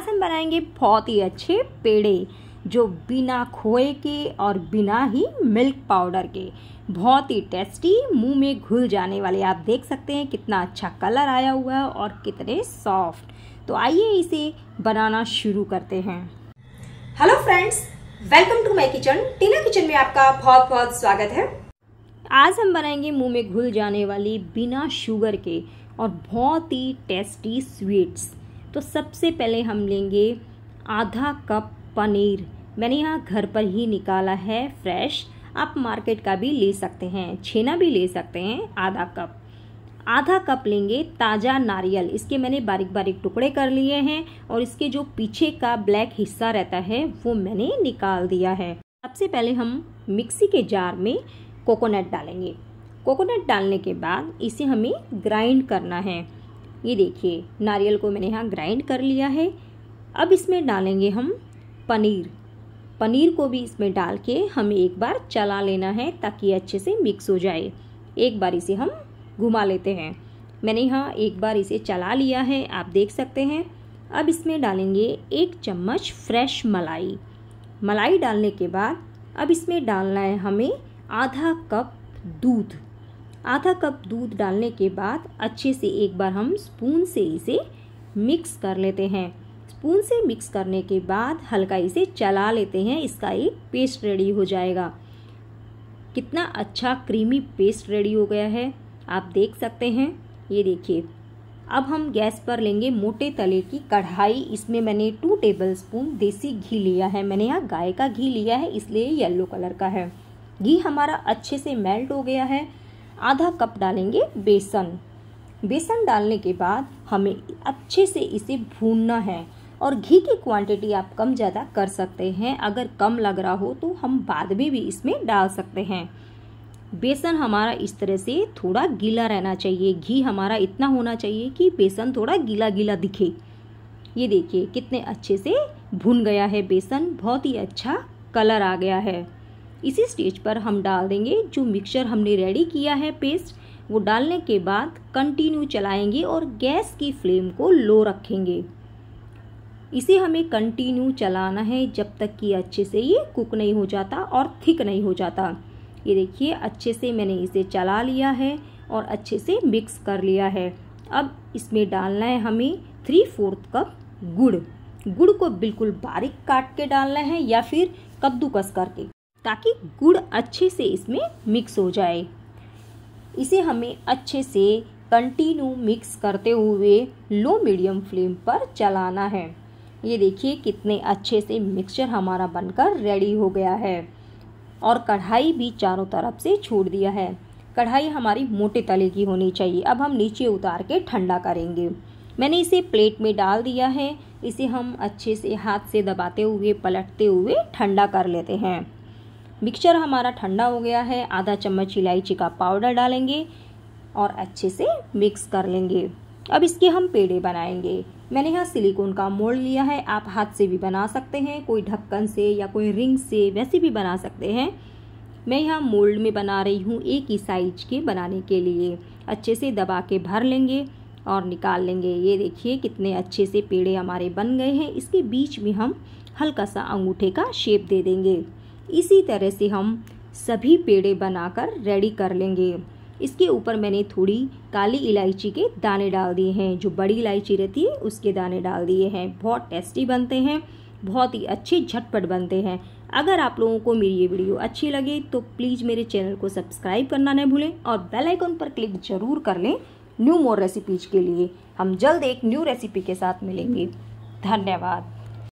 आज हम बनाएंगे बहुत ही अच्छे पेड़े जो बिना खोए के और बिना ही मिल्क पाउडर के बहुत ही टेस्टी मुंह में घुल जाने वाले आप देख सकते हैं कितना अच्छा कलर आया हुआ है और कितने सॉफ्ट तो आइए इसे बनाना शुरू करते हैं hello friends welcome to my kitchen Tina kitchen में आपका बहुत बहुत स्वागत है आज हम बनाएंगे मुंह में घुल जाने वाली बिना शुगर के और बहुत ही टेस्टी स्वीट्स तो सबसे पहले हम लेंगे आधा कप पनीर मैंने यहाँ घर पर ही निकाला है फ्रेश आप मार्केट का भी ले सकते हैं छेना भी ले सकते हैं आधा कप आधा कप लेंगे ताज़ा नारियल इसके मैंने बारीक बारीक टुकड़े कर लिए हैं और इसके जो पीछे का ब्लैक हिस्सा रहता है वो मैंने निकाल दिया है सबसे पहले हम मिक्सी के जार में कोकोनट डालेंगे कोकोनट डालने के बाद इसे हमें ग्राइंड करना है ये देखिए नारियल को मैंने यहाँ ग्राइंड कर लिया है अब इसमें डालेंगे हम पनीर पनीर को भी इसमें डाल के हमें एक बार चला लेना है ताकि अच्छे से मिक्स हो जाए एक बार इसे हम घुमा लेते हैं मैंने यहाँ एक बार इसे चला लिया है आप देख सकते हैं अब इसमें डालेंगे एक चम्मच फ्रेश मलाई मलाई डालने के बाद अब इसमें डालना है हमें आधा कप दूध आधा कप दूध डालने के बाद अच्छे से एक बार हम स्पून से इसे मिक्स कर लेते हैं स्पून से मिक्स करने के बाद हल्का इसे चला लेते हैं इसका एक पेस्ट रेडी हो जाएगा कितना अच्छा क्रीमी पेस्ट रेडी हो गया है आप देख सकते हैं ये देखिए अब हम गैस पर लेंगे मोटे तले की कढ़ाई इसमें मैंने टू टेबल स्पून देसी घी लिया है मैंने यहाँ गाय का घी लिया है इसलिए येल्लो कलर का है घी हमारा अच्छे से मेल्ट हो गया है आधा कप डालेंगे बेसन बेसन डालने के बाद हमें अच्छे से इसे भूनना है और घी की क्वांटिटी आप कम ज़्यादा कर सकते हैं अगर कम लग रहा हो तो हम बाद में भी इसमें डाल सकते हैं बेसन हमारा इस तरह से थोड़ा गीला रहना चाहिए घी हमारा इतना होना चाहिए कि बेसन थोड़ा गीला गीला दिखे ये देखिए कितने अच्छे से भुन गया है बेसन बहुत ही अच्छा कलर आ गया है इसी स्टेज पर हम डाल देंगे जो मिक्सचर हमने रेडी किया है पेस्ट वो डालने के बाद कंटिन्यू चलाएंगे और गैस की फ्लेम को लो रखेंगे इसे हमें कंटिन्यू चलाना है जब तक कि अच्छे से ये कुक नहीं हो जाता और थिक नहीं हो जाता ये देखिए अच्छे से मैंने इसे चला लिया है और अच्छे से मिक्स कर लिया है अब इसमें डालना है हमें थ्री फोर्थ कप गुड़ गुड़ को बिल्कुल बारीक काट के डालना है या फिर कद्दूकस करके ताकि गुड़ अच्छे से इसमें मिक्स हो जाए इसे हमें अच्छे से कंटिन्यू मिक्स करते हुए लो मीडियम फ्लेम पर चलाना है ये देखिए कितने अच्छे से मिक्सचर हमारा बनकर रेडी हो गया है और कढ़ाई भी चारों तरफ से छोड़ दिया है कढ़ाई हमारी मोटे तले की होनी चाहिए अब हम नीचे उतार के ठंडा करेंगे मैंने इसे प्लेट में डाल दिया है इसे हम अच्छे से हाथ से दबाते हुए पलटते हुए ठंडा कर लेते हैं मिक्सचर हमारा ठंडा हो गया है आधा चम्मच इलायची का पाउडर डालेंगे और अच्छे से मिक्स कर लेंगे अब इसके हम पेड़े बनाएंगे मैंने यहाँ सिलिकॉन का मोल्ड लिया है आप हाथ से भी बना सकते हैं कोई ढक्कन से या कोई रिंग से वैसे भी बना सकते हैं मैं यहाँ मोल्ड में बना रही हूँ एक ही साइज के बनाने के लिए अच्छे से दबा के भर लेंगे और निकाल लेंगे ये देखिए कितने अच्छे से पेड़े हमारे बन गए हैं इसके बीच में हम हल्का सा अंगूठे का शेप दे देंगे इसी तरह से हम सभी पेड़े बनाकर रेडी कर लेंगे इसके ऊपर मैंने थोड़ी काली इलायची के दाने डाल दिए हैं जो बड़ी इलायची रहती है उसके दाने डाल दिए हैं बहुत टेस्टी बनते हैं बहुत ही अच्छे झटपट बनते हैं अगर आप लोगों को मेरी ये वीडियो अच्छी लगे तो प्लीज़ मेरे चैनल को सब्सक्राइब करना न भूलें और बेल आइकन पर क्लिक जरूर कर लें न्यू मोर रेसिपीज के लिए हम जल्द एक न्यू रेसिपी के साथ मिलेंगे धन्यवाद